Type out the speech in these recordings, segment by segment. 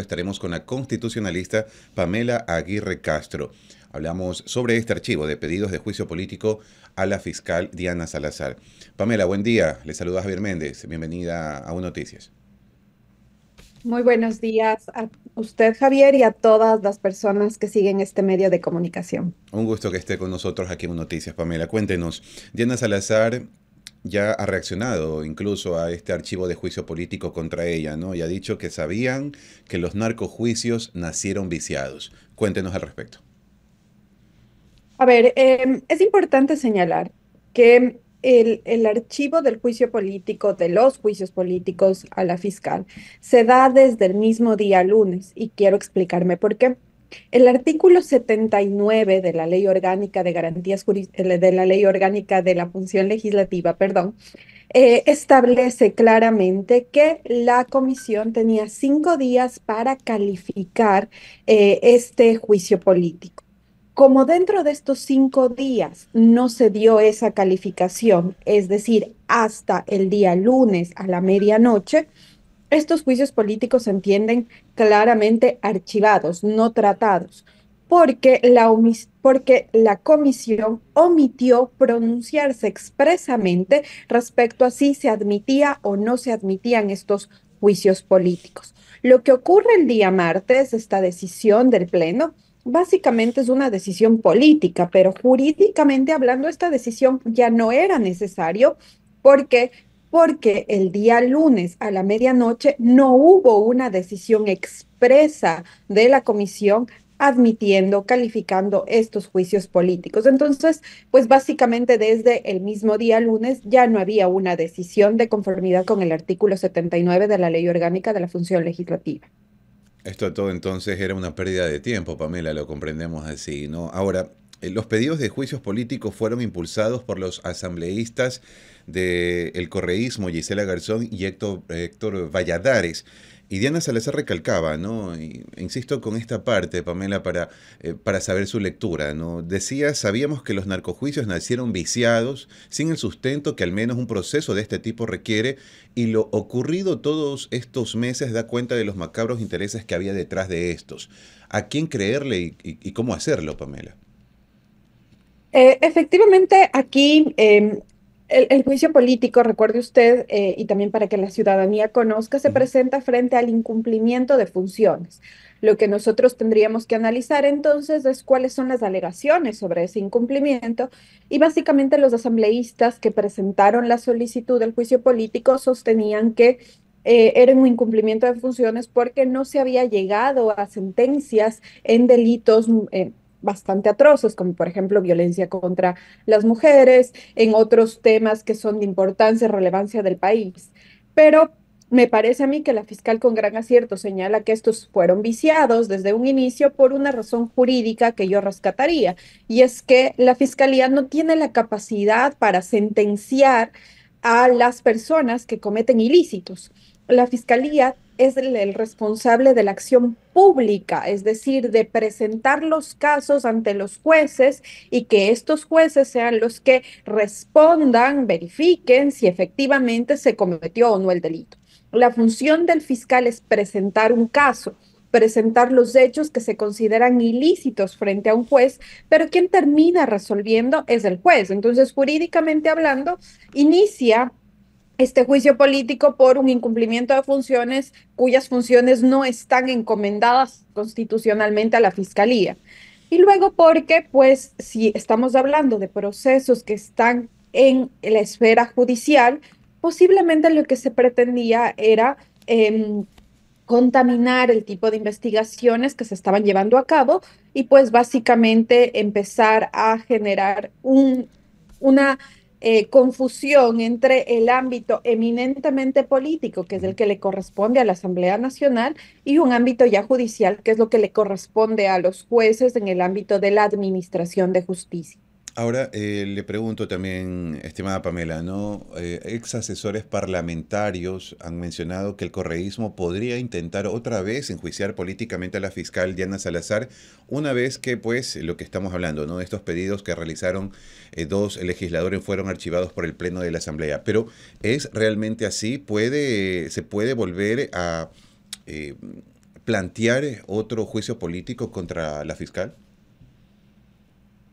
Estaremos con la constitucionalista Pamela Aguirre Castro. Hablamos sobre este archivo de pedidos de juicio político a la fiscal Diana Salazar. Pamela, buen día. Le saluda Javier Méndez. Bienvenida a Un Noticias. Muy buenos días a usted, Javier, y a todas las personas que siguen este medio de comunicación. Un gusto que esté con nosotros aquí en Un Noticias, Pamela. Cuéntenos, Diana Salazar ya ha reaccionado incluso a este archivo de juicio político contra ella, ¿no? Y ha dicho que sabían que los narcojuicios nacieron viciados. Cuéntenos al respecto. A ver, em, es importante señalar que el, archivo del juicio político, de los juicios políticos a la fiscal, se da desde el mismo día lunes y quiero explicarme por qué. El artículo 79 de la Ley Orgánica de Garantías eh, de la Ley Orgánica de la Función Legislativa, perdón, eh, establece claramente que la comisión tenía cinco días para calificar eh, este juicio político. Como dentro de estos cinco días no se dio esa calificación, es decir, hasta el día lunes a la medianoche, estos juicios políticos se entienden claramente archivados, no tratados, porque la, porque la comisión omitió pronunciarse expresamente respecto a si se admitía o no se admitían estos juicios políticos. Lo que ocurre el día martes, esta decisión del Pleno, básicamente es una decisión política, pero jurídicamente hablando esta decisión ya no era necesario porque porque el día lunes a la medianoche no hubo una decisión expresa de la comisión admitiendo, calificando estos juicios políticos. Entonces, pues básicamente desde el mismo día lunes ya no había una decisión de conformidad con el artículo 79 de la Ley Orgánica de la Función Legislativa. Esto todo entonces era una pérdida de tiempo, Pamela, lo comprendemos así, ¿no? Ahora, eh, los pedidos de juicios políticos fueron impulsados por los asambleístas del correísmo, Gisela Garzón y Héctor, Valladares. Y Diana Salazar recalcaba, ¿no? insisto con esta parte, Pamela, para, eh, para saber su lectura, ¿no? Decía, sabíamos que los narcojuicios nacieron viciados, sin el sustento que al menos un proceso de este tipo requiere, y lo ocurrido todos estos meses da cuenta de los macabros intereses que había detrás de estos. ¿A quién creerle y cómo hacerlo, Pamela? Eh, efectivamente, aquí em, el, juicio político, recuerde usted, eh, y también para que la ciudadanía conozca, se presenta frente al incumplimiento de funciones. Lo que nosotros tendríamos que analizar entonces es cuáles son las alegaciones sobre ese incumplimiento y básicamente los asambleístas que presentaron la solicitud del juicio político sostenían que eh, era un incumplimiento de funciones porque no se había llegado a sentencias en delitos bastante atroces, como por ejemplo violencia contra las mujeres, en otros temas que son de importancia y relevancia del país. Pero me parece a mí que la fiscal con gran acierto señala que estos fueron viciados desde un inicio por una razón jurídica que yo rescataría, y es que la fiscalía no tiene la capacidad para sentenciar a las personas que cometen ilícitos. La fiscalía es el, responsable de la acción pública, es decir, de presentar los casos ante los jueces y que estos jueces sean los que respondan, verifiquen si efectivamente se cometió o no el delito. La función del fiscal es presentar un caso presentar los hechos que se consideran ilícitos frente a un juez, pero quien termina resolviendo es el juez. Entonces, jurídicamente hablando, inicia este juicio político por un incumplimiento de funciones cuyas funciones no están encomendadas constitucionalmente a la Fiscalía. Y luego porque, pues, si estamos hablando de procesos que están en la esfera judicial, posiblemente lo que se pretendía era em, contaminar el tipo de investigaciones que se estaban llevando a cabo y pues básicamente empezar a generar un, una eh, confusión entre el ámbito eminentemente político, que es el que le corresponde a la Asamblea Nacional, y un ámbito ya judicial, que es lo que le corresponde a los jueces en el ámbito de la Administración de Justicia. Ahora eh, le pregunto también, estimada Pamela, ¿no? Eh, ex asesores parlamentarios han mencionado que el correísmo podría intentar otra vez enjuiciar políticamente a la fiscal Diana Salazar, una vez que, pues, lo que estamos hablando, ¿no? Estos pedidos que realizaron eh, dos legisladores fueron archivados por el Pleno de la Asamblea. Pero, ¿es realmente así? ¿Puede, se puede volver a plantear otro juicio político contra la fiscal?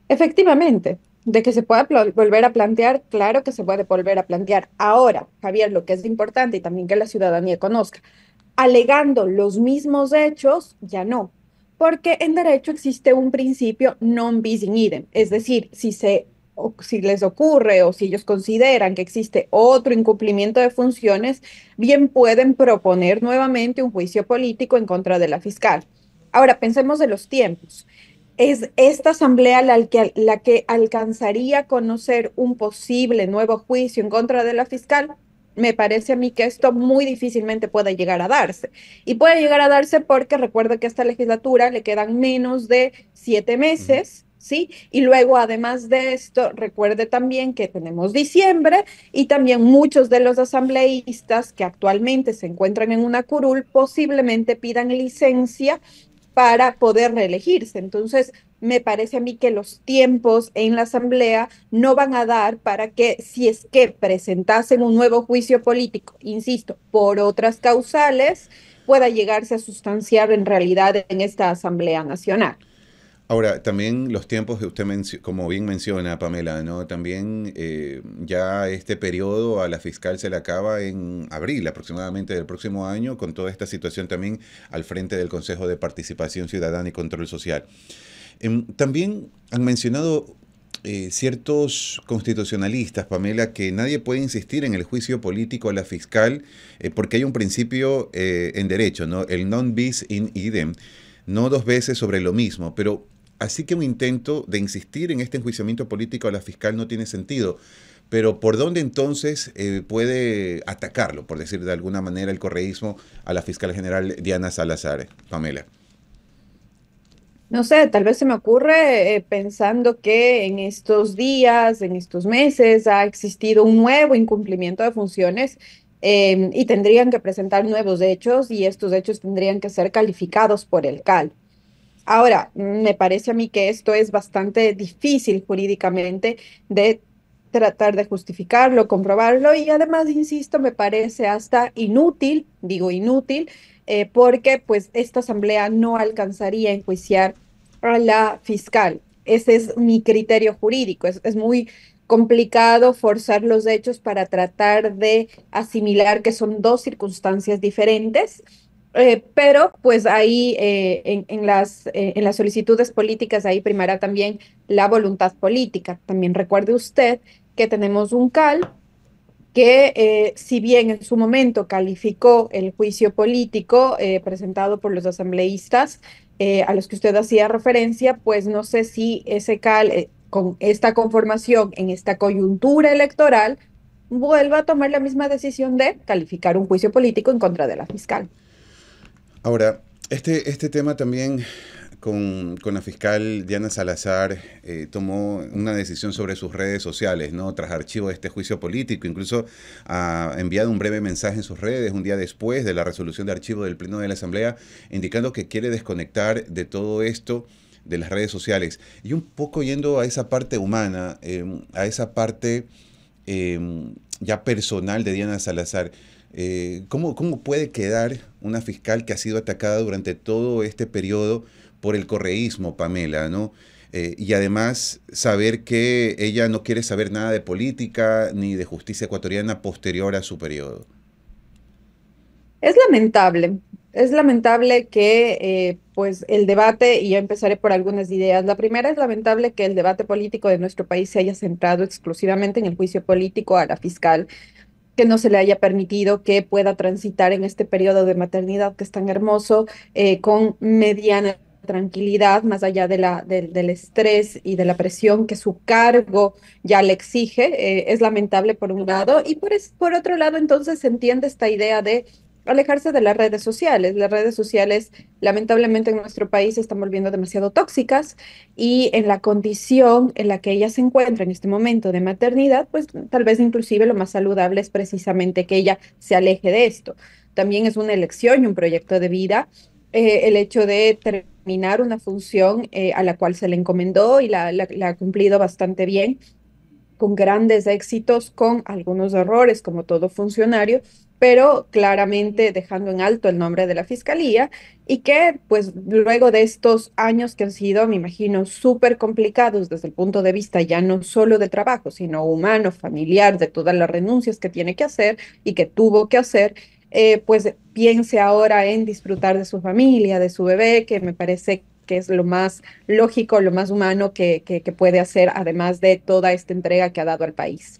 Efectivamente, de que se pueda volver a plantear, claro que se puede volver a plantear. Ahora, Javier, lo que es importante y también que la ciudadanía conozca, alegando los mismos hechos, ya no, porque en derecho existe un principio non bis in idem, es decir, si se si les ocurre o si ellos consideran que existe otro incumplimiento de funciones, bien pueden proponer nuevamente un juicio político en contra de la fiscal. Ahora, pensemos de los tiempos es esta asamblea la que, alcanzaría a conocer un posible nuevo juicio en contra de la fiscal, me parece a mí que esto muy difícilmente puede llegar a darse. Y puede llegar a darse porque recuerdo que a esta legislatura le quedan menos de siete meses. ¿Sí? Y luego, además de esto, recuerde también que tenemos diciembre y también muchos de los asambleístas que actualmente se encuentran en una curul posiblemente pidan licencia para poder reelegirse. Entonces, me parece a mí que los tiempos en la Asamblea no van a dar para que, si es que presentasen un nuevo juicio político, insisto, por otras causales, pueda llegarse a sustanciar en realidad en esta Asamblea Nacional. Ahora, también los tiempos que usted, como bien menciona, Pamela, ¿no? También eh, ya este periodo a la fiscal se le acaba en abril aproximadamente del próximo año, con toda esta situación también al frente del Consejo de Participación Ciudadana y Control Social. Em, también han mencionado eh, ciertos constitucionalistas, Pamela, que nadie puede insistir en el juicio político a la fiscal eh, porque hay un principio en derecho, ¿no? El non bis in idem, no dos veces sobre lo mismo, pero Así que un intento de insistir en este enjuiciamiento político a la fiscal no tiene sentido. Pero ¿por dónde entonces eh, puede atacarlo, por decir de alguna manera, el correísmo a la fiscal general Diana Salazar? Pamela. No sé, tal vez se me ocurre eh, pensando que en estos días, en estos meses, ha existido un nuevo incumplimiento de funciones em, y tendrían que presentar nuevos hechos y estos hechos tendrían que ser calificados por el CAL. Ahora, me parece a mí que esto es bastante difícil jurídicamente de tratar de justificarlo, comprobarlo y además, insisto, me parece hasta inútil, digo inútil, eh, porque pues esta asamblea no alcanzaría a enjuiciar a la fiscal. Ese es mi criterio jurídico. es muy complicado forzar los hechos para tratar de asimilar que son dos circunstancias diferentes eh, pero pues ahí eh, en, las, eh, en las solicitudes políticas, ahí primará también la voluntad política. También recuerde usted que tenemos un CAL que si bien en su momento calificó el juicio político presentado por los asambleístas a los que usted hacía referencia, pues no sé si ese CAL con esta conformación en esta coyuntura electoral vuelva a tomar la misma decisión de calificar un juicio político en contra de la fiscal. Ahora, este, este tema también con, la fiscal Diana Salazar eh, tomó una decisión sobre sus redes sociales, ¿no? Tras archivo de este juicio político, incluso ha enviado un breve mensaje en sus redes un día después de la resolución de archivo del Pleno de la Asamblea, indicando que quiere desconectar de todo esto de las redes sociales. Y un poco yendo a esa parte humana, em, a esa parte em, ya personal de Diana Salazar. Eh, ¿cómo, puede quedar una fiscal que ha sido atacada durante todo este periodo por el correísmo, Pamela? ¿no? Eh, y además saber que ella no quiere saber nada de política ni de justicia ecuatoriana posterior a su periodo. Es lamentable, es lamentable que eh, pues el debate, y ya empezaré por algunas ideas. La primera es lamentable que el debate político de nuestro país se haya centrado exclusivamente en el juicio político a la fiscal que no se le haya permitido que pueda transitar en este periodo de maternidad que es tan hermoso eh, con mediana tranquilidad, más allá de la, del estrés y de la presión que su cargo ya le exige. Eh, es lamentable por un lado y por, por otro lado entonces se entiende esta idea de alejarse de las redes sociales. Las redes sociales, lamentablemente en nuestro país, se están volviendo demasiado tóxicas y en la condición en la que ella se encuentra en este momento de maternidad, pues tal vez inclusive lo más saludable es precisamente que ella se aleje de esto. También es una elección y un proyecto de vida eh, el hecho de terminar una función eh, a la cual se le encomendó y la ha cumplido bastante bien con grandes éxitos, con algunos errores, como todo funcionario, pero claramente dejando en alto el nombre de la Fiscalía y que, pues, luego de estos años que han sido, me imagino, súper complicados desde el punto de vista ya no solo de trabajo, sino humano, familiar, de todas las renuncias que tiene que hacer y que tuvo que hacer, eh, pues piense ahora en disfrutar de su familia, de su bebé, que me parece que es lo más lógico, lo más humano que puede hacer, además de toda esta entrega que ha dado al país.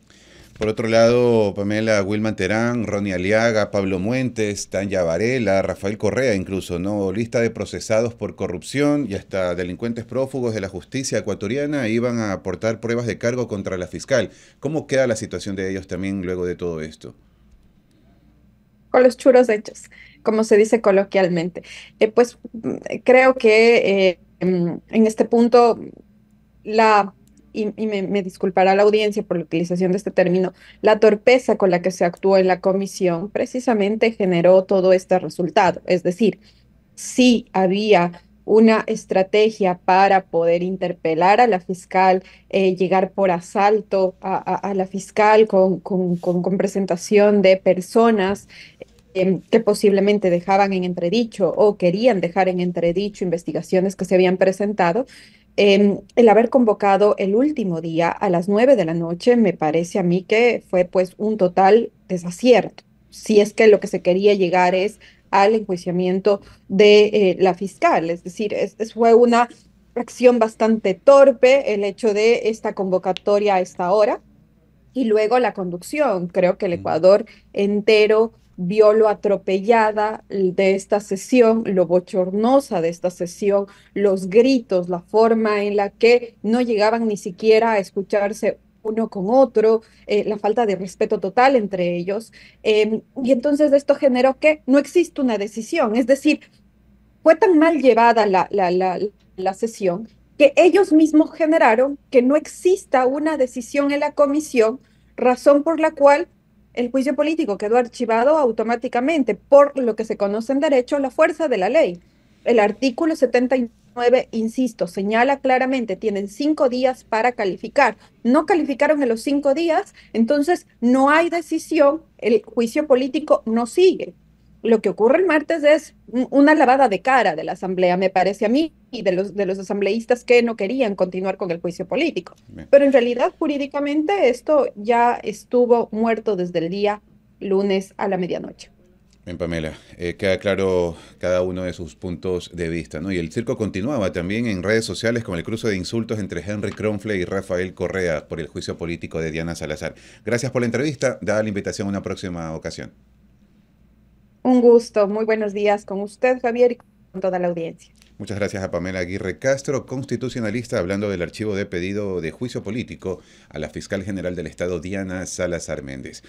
Por otro lado, Pamela Wilman Terán, Ronnie Aliaga, Pablo Muentes, Tanya Varela, Rafael Correa incluso, ¿no? Lista de procesados por corrupción y hasta delincuentes prófugos de la justicia ecuatoriana iban a aportar pruebas de cargo contra la fiscal. ¿Cómo queda la situación de ellos también luego de todo esto? Con los churos hechos, como se dice coloquialmente. Eh, pues mm, creo que eh, mm, en este punto la y, me, disculpará la audiencia por la utilización de este término, la torpeza con la que se actuó en la comisión precisamente generó todo este resultado. Es decir, sí había una estrategia para poder interpelar a la fiscal, eh, llegar por asalto a, la fiscal con presentación de personas eh, que posiblemente dejaban en entredicho o querían dejar en entredicho investigaciones que se habían presentado Em, el haber convocado el último día a las nueve de la noche me parece a mí que fue pues un total desacierto. Si es que lo que se quería llegar es al enjuiciamiento de eh, la fiscal, es decir, fue una acción bastante torpe el hecho de esta convocatoria a esta hora y luego la conducción. Creo que el mm. Ecuador entero vio lo atropellada de esta sesión, lo bochornosa de esta sesión, los gritos, la forma en la que no llegaban ni siquiera a escucharse uno con otro, eh, la falta de respeto total entre ellos. Em, y entonces esto generó que no existe una decisión, es decir, fue tan mal llevada la, la, la, la sesión que ellos mismos generaron que no exista una decisión en la comisión, razón por la cual el juicio político quedó archivado automáticamente por lo que se conoce en derecho la fuerza de la ley. El artículo 79, insisto, señala claramente, tienen cinco días para calificar. No calificaron en los cinco días, entonces no hay decisión, el juicio político no sigue. Lo que ocurre el martes es una lavada de cara de la Asamblea, me parece a mí, y de los, de los asambleístas que no querían continuar con el juicio político. Pero en realidad, jurídicamente, esto ya estuvo muerto desde el día lunes a la medianoche. Bien, Pamela, eh, queda claro cada uno de sus puntos de vista, ¿no? Y el circo continuaba también en redes sociales con el cruce de insultos entre Henry cronfle y Rafael Correa por el juicio político de Diana Salazar. Gracias por la entrevista, da la invitación a una próxima ocasión. Un gusto, muy buenos días con usted, Javier, y con toda la audiencia. Muchas gracias a Pamela Aguirre Castro, constitucionalista, hablando del archivo de pedido de juicio político a la fiscal general del Estado, Diana Salazar Méndez.